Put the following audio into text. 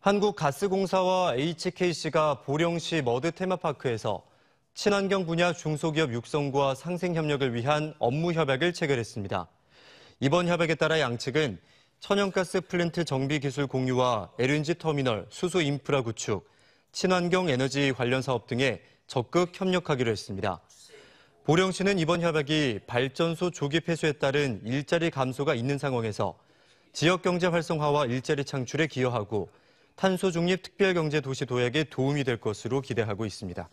한국가스공사와 HKC가 보령시 머드 테마파크에서 친환경 분야 중소기업 육성과 상생 협력을 위한 업무 협약을 체결했습니다. 이번 협약에 따라 양측은 천연가스 플랜트 정비 기술 공유와 LNG 터미널, 수소 인프라 구축, 친환경 에너지 관련 사업 등에 적극 협력하기로 했습니다. 보령시는 이번 협약이 발전소 조기 폐쇄에 따른 일자리 감소가 있는 상황에서 지역 경제 활성화와 일자리 창출에 기여하고 탄소중립 특별경제도시 도약에 도움이 될 것으로 기대하고 있습니다.